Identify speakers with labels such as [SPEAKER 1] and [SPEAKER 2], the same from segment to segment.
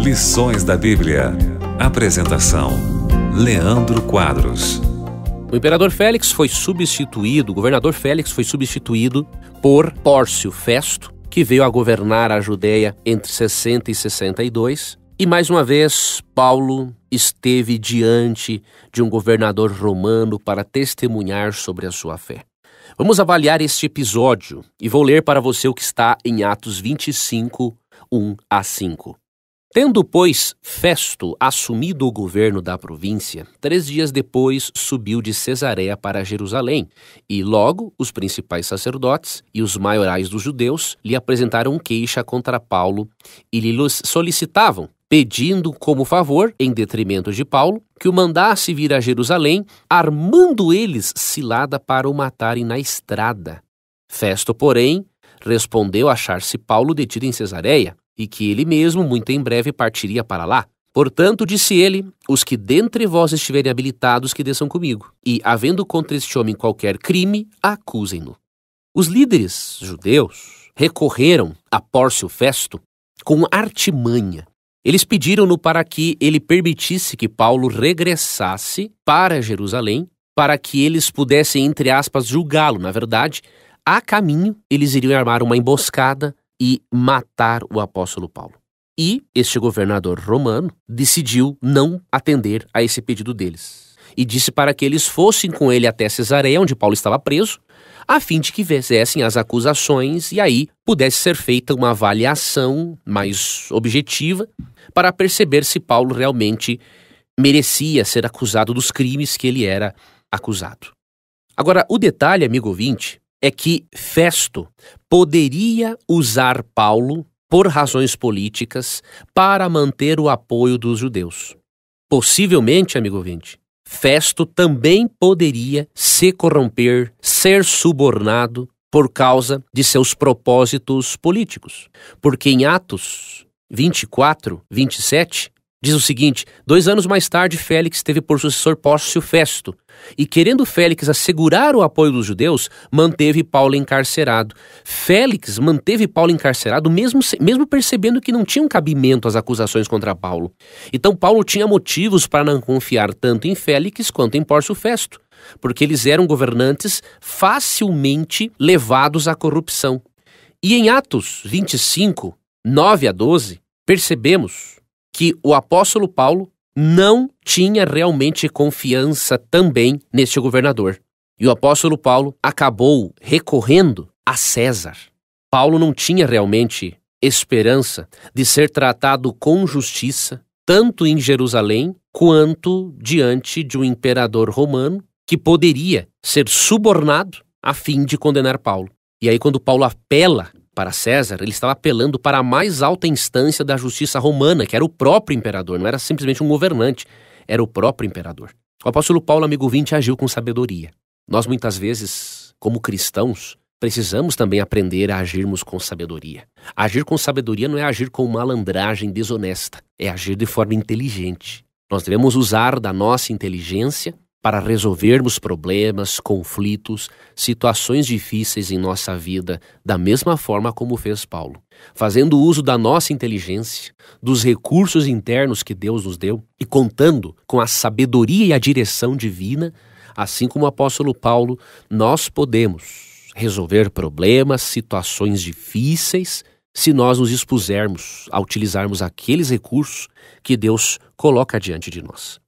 [SPEAKER 1] Lições da Bíblia. Apresentação: Leandro Quadros. O imperador Félix foi substituído, o governador Félix foi substituído por Pórcio Festo, que veio a governar a Judéia entre 60 e 62. E mais uma vez, Paulo esteve diante de um governador romano para testemunhar sobre a sua fé. Vamos avaliar este episódio e vou ler para você o que está em Atos 25, 1 a 5. Tendo, pois, Festo assumido o governo da província, três dias depois subiu de Cesareia para Jerusalém, e logo os principais sacerdotes e os maiorais dos judeus lhe apresentaram queixa contra Paulo e lhe solicitavam pedindo como favor, em detrimento de Paulo, que o mandasse vir a Jerusalém, armando eles cilada para o matarem na estrada. Festo, porém, respondeu achar-se Paulo detido em Cesareia, e que ele mesmo muito em breve partiria para lá. Portanto, disse ele: Os que dentre vós estiverem habilitados, que desçam comigo, e, havendo contra este homem qualquer crime, acusem-no. Os líderes judeus recorreram a Pórcio Festo com artimanha eles pediram-no para que ele permitisse que Paulo regressasse para Jerusalém, para que eles pudessem, entre aspas, julgá-lo. Na verdade, a caminho, eles iriam armar uma emboscada e matar o apóstolo Paulo. E este governador romano decidiu não atender a esse pedido deles e disse para que eles fossem com ele até Cesareia, onde Paulo estava preso, a fim de que fizessem as acusações e aí pudesse ser feita uma avaliação mais objetiva para perceber se Paulo realmente merecia ser acusado dos crimes que ele era acusado. Agora, o detalhe, amigo ouvinte, é que Festo poderia usar Paulo por razões políticas para manter o apoio dos judeus. Possivelmente, amigo ouvinte, Festo também poderia se corromper, ser subornado por causa de seus propósitos políticos. Porque em Atos, 24, 27, diz o seguinte: Dois anos mais tarde, Félix teve por sucessor Pórcio Festo, e querendo Félix assegurar o apoio dos judeus, manteve Paulo encarcerado. Félix manteve Paulo encarcerado mesmo, mesmo percebendo que não tinham cabimento as acusações contra Paulo. Então Paulo tinha motivos para não confiar tanto em Félix quanto em Pórcio Festo, porque eles eram governantes facilmente levados à corrupção. E em Atos 25, 9 a 12, percebemos que o apóstolo Paulo não tinha realmente confiança também neste governador. E o apóstolo Paulo acabou recorrendo a César. Paulo não tinha realmente esperança de ser tratado com justiça, tanto em Jerusalém quanto diante de um imperador romano que poderia ser subornado a fim de condenar Paulo. E aí, quando Paulo apela para César, ele estava apelando para a mais alta instância da justiça romana, que era o próprio imperador, não era simplesmente um governante, era o próprio imperador. O apóstolo Paulo, amigo 20, agiu com sabedoria. Nós, muitas vezes, como cristãos, precisamos também aprender a agirmos com sabedoria. Agir com sabedoria não é agir com malandragem desonesta, é agir de forma inteligente. Nós devemos usar da nossa inteligência para resolvermos problemas, conflitos, situações difíceis em nossa vida, da mesma forma como fez Paulo, fazendo uso da nossa inteligência, dos recursos internos que Deus nos deu e contando com a sabedoria e a direção divina, assim como o apóstolo Paulo, nós podemos resolver problemas, situações difíceis, se nós nos expusermos a utilizarmos aqueles recursos que Deus coloca diante de nós.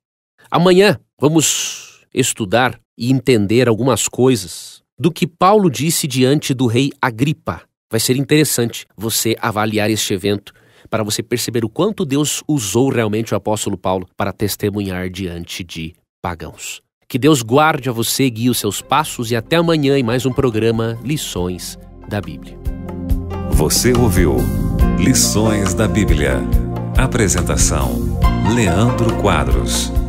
[SPEAKER 1] Amanhã vamos estudar e entender algumas coisas do que Paulo disse diante do rei Agripa. Vai ser interessante você avaliar este evento para você perceber o quanto Deus usou realmente o apóstolo Paulo para testemunhar diante de pagãos. Que Deus guarde a você, guie os seus passos e até amanhã em mais um programa Lições da Bíblia. Você ouviu Lições da Bíblia. Apresentação: Leandro Quadros.